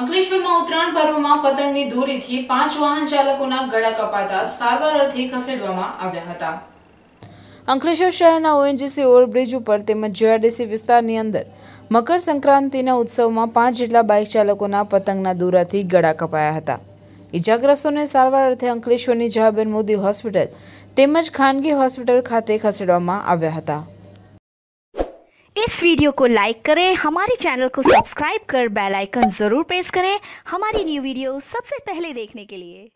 અંકલેશ્વરમાં ઉત્તરાયણ પર્વમાં પતંગની દોરીથી પાંચ વાહન ચાલકોના ગળા કપાતા સારવાર અર્થે ખસેડવામાં આવ્યા હતા અંકલેશ્વર શહેરના ઓએનજીસી ઓવરબ્રિજ ઉપર તેમજ જીઆરડીસી વિસ્તારની અંદર મકર સંક્રાંતિના ઉત્સવમાં પાંચ જેટલા બાઇક ચાલકોના પતંગના દોરાથી ગળા કપાયા હતા ઇજાગ્રસ્તોને સારવાર અર્થે અંકલેશ્વરની જવાબેન મોદી હોસ્પિટલ તેમજ ખાનગી હોસ્પિટલ ખાતે ખસેડવામાં આવ્યા હતા इस वीडियो को लाइक करें हमारे चैनल को सब्सक्राइब कर बेल आइकन ज़रूर प्रेस करें हमारी न्यू वीडियो सबसे पहले देखने के लिए